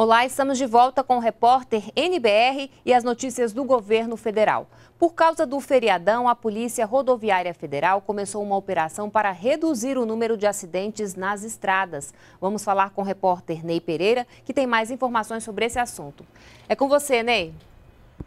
Olá, estamos de volta com o repórter NBR e as notícias do governo federal. Por causa do feriadão, a Polícia Rodoviária Federal começou uma operação para reduzir o número de acidentes nas estradas. Vamos falar com o repórter Ney Pereira, que tem mais informações sobre esse assunto. É com você, Ney.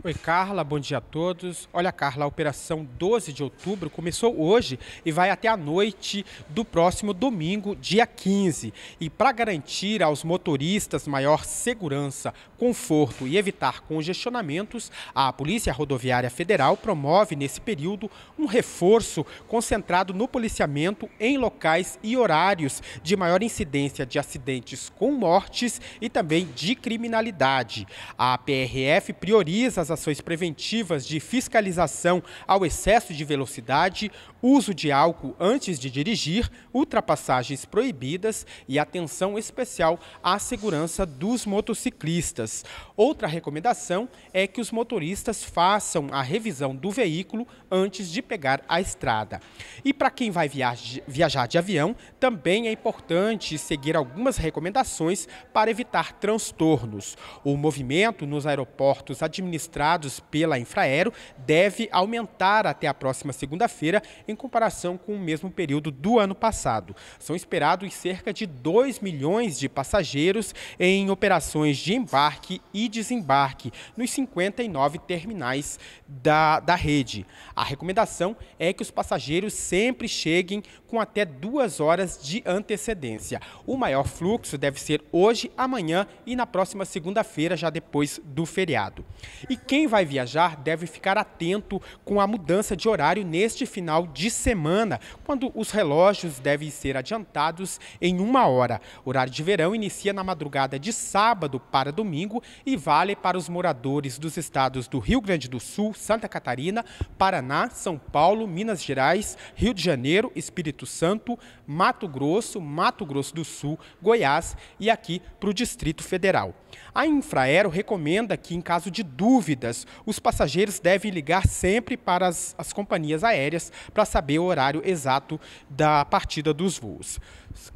Oi, Carla, bom dia a todos. Olha, Carla, a operação 12 de outubro começou hoje e vai até a noite do próximo domingo, dia 15. E para garantir aos motoristas maior segurança, conforto e evitar congestionamentos, a Polícia Rodoviária Federal promove nesse período um reforço concentrado no policiamento em locais e horários de maior incidência de acidentes com mortes e também de criminalidade. A PRF prioriza essas ações preventivas de fiscalização ao excesso de velocidade, uso de álcool antes de dirigir, ultrapassagens proibidas e atenção especial à segurança dos motociclistas. Outra recomendação é que os motoristas façam a revisão do veículo antes de pegar a estrada. E para quem vai viajar de avião, também é importante seguir algumas recomendações para evitar transtornos. O movimento nos aeroportos administrativos registrados pela Infraero deve aumentar até a próxima segunda-feira em comparação com o mesmo período do ano passado. São esperados cerca de 2 milhões de passageiros em operações de embarque e desembarque nos 59 terminais da, da rede. A recomendação é que os passageiros sempre cheguem com até duas horas de antecedência. O maior fluxo deve ser hoje, amanhã e na próxima segunda-feira, já depois do feriado. E quem vai viajar deve ficar atento com a mudança de horário neste final de semana, quando os relógios devem ser adiantados em uma hora. O horário de verão inicia na madrugada de sábado para domingo e vale para os moradores dos estados do Rio Grande do Sul, Santa Catarina, Paraná, São Paulo, Minas Gerais, Rio de Janeiro, Espírito Santo, Mato Grosso, Mato Grosso do Sul, Goiás e aqui para o Distrito Federal. A Infraero recomenda que, em caso de dúvida, dúvidas, os passageiros devem ligar sempre para as, as companhias aéreas para saber o horário exato da partida dos voos.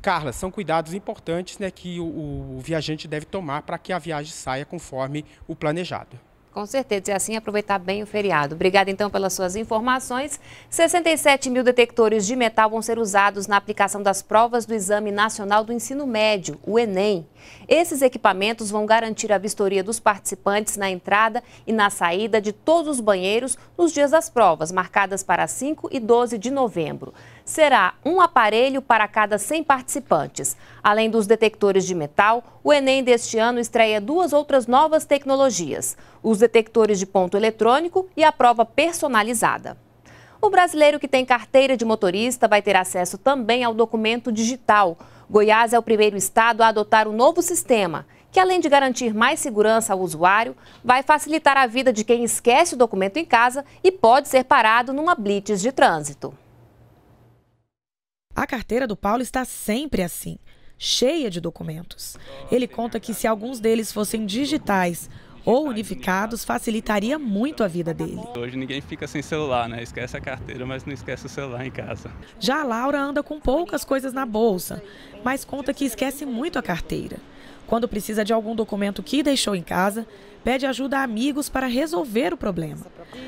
Carla, são cuidados importantes né, que o, o viajante deve tomar para que a viagem saia conforme o planejado. Com certeza, e assim aproveitar bem o feriado. Obrigada então pelas suas informações. 67 mil detectores de metal vão ser usados na aplicação das provas do Exame Nacional do Ensino Médio, o Enem. Esses equipamentos vão garantir a vistoria dos participantes na entrada e na saída de todos os banheiros nos dias das provas, marcadas para 5 e 12 de novembro será um aparelho para cada 100 participantes. Além dos detectores de metal, o Enem deste ano estreia duas outras novas tecnologias: os detectores de ponto eletrônico e a prova personalizada. O brasileiro que tem carteira de motorista vai ter acesso também ao documento digital. Goiás é o primeiro estado a adotar o um novo sistema, que além de garantir mais segurança ao usuário, vai facilitar a vida de quem esquece o documento em casa e pode ser parado numa blitz de trânsito. A carteira do Paulo está sempre assim, cheia de documentos. Ele conta que se alguns deles fossem digitais ou unificados, facilitaria muito a vida dele. Hoje ninguém fica sem celular, né? Esquece a carteira, mas não esquece o celular em casa. Já a Laura anda com poucas coisas na bolsa, mas conta que esquece muito a carteira. Quando precisa de algum documento que deixou em casa, pede ajuda a amigos para resolver o problema.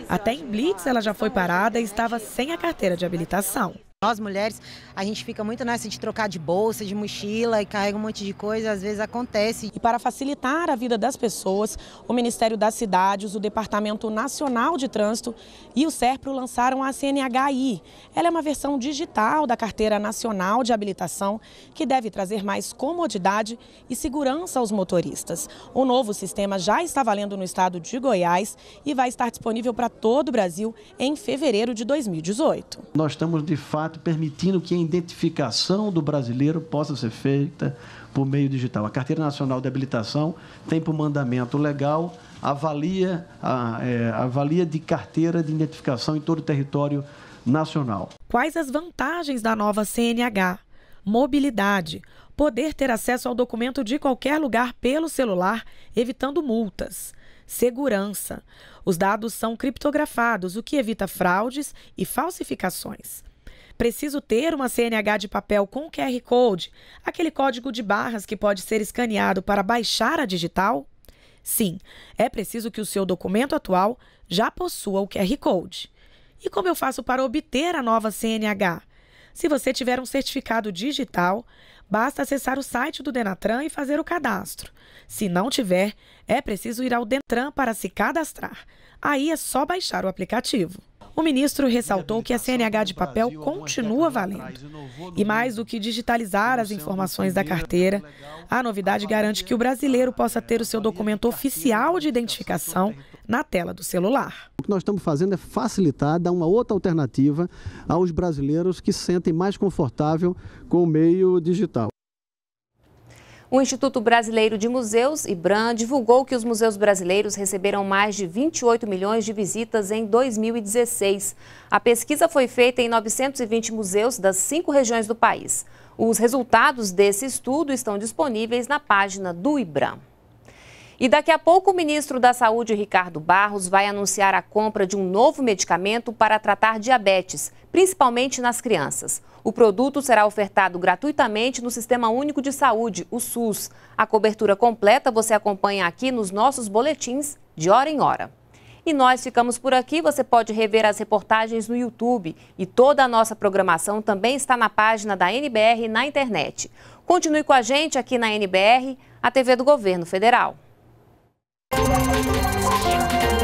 Até em Blitz ela já foi parada e estava sem a carteira de habilitação. Nós mulheres, a gente fica muito nessa de trocar de bolsa, de mochila e carrega um monte de coisa, às vezes acontece. E para facilitar a vida das pessoas, o Ministério das Cidades, o Departamento Nacional de Trânsito e o SERPRO lançaram a CNHI. Ela é uma versão digital da Carteira Nacional de Habilitação que deve trazer mais comodidade e segurança aos motoristas. O novo sistema já está valendo no estado de Goiás e vai estar disponível para todo o Brasil em fevereiro de 2018. Nós estamos de fato formato, permitindo que a identificação do brasileiro possa ser feita por meio digital. A Carteira Nacional de Habilitação tem por mandamento legal avalia, a, é, avalia de carteira de identificação em todo o território nacional. Quais as vantagens da nova CNH? Mobilidade. Poder ter acesso ao documento de qualquer lugar pelo celular, evitando multas segurança. Os dados são criptografados, o que evita fraudes e falsificações. Preciso ter uma CNH de papel com QR Code, aquele código de barras que pode ser escaneado para baixar a digital? Sim, é preciso que o seu documento atual já possua o QR Code. E como eu faço para obter a nova CNH? Se você tiver um certificado digital, basta acessar o site do Denatran e fazer o cadastro. Se não tiver, é preciso ir ao Dentran para se cadastrar. Aí é só baixar o aplicativo. O ministro ressaltou que a CNH de papel continua valendo. E mais do que digitalizar as informações da carteira, a novidade garante que o brasileiro possa ter o seu documento oficial de tá identificação na tela do celular. O que nós estamos fazendo é facilitar, dar uma outra alternativa aos brasileiros que sentem mais confortável com o meio digital. O Instituto Brasileiro de Museus, IBRAM, divulgou que os museus brasileiros receberam mais de 28 milhões de visitas em 2016. A pesquisa foi feita em 920 museus das cinco regiões do país. Os resultados desse estudo estão disponíveis na página do IBRAM. E daqui a pouco o ministro da Saúde, Ricardo Barros, vai anunciar a compra de um novo medicamento para tratar diabetes, principalmente nas crianças. O produto será ofertado gratuitamente no Sistema Único de Saúde, o SUS. A cobertura completa você acompanha aqui nos nossos boletins de hora em hora. E nós ficamos por aqui. Você pode rever as reportagens no YouTube. E toda a nossa programação também está na página da NBR na internet. Continue com a gente aqui na NBR, a TV do Governo Federal. Música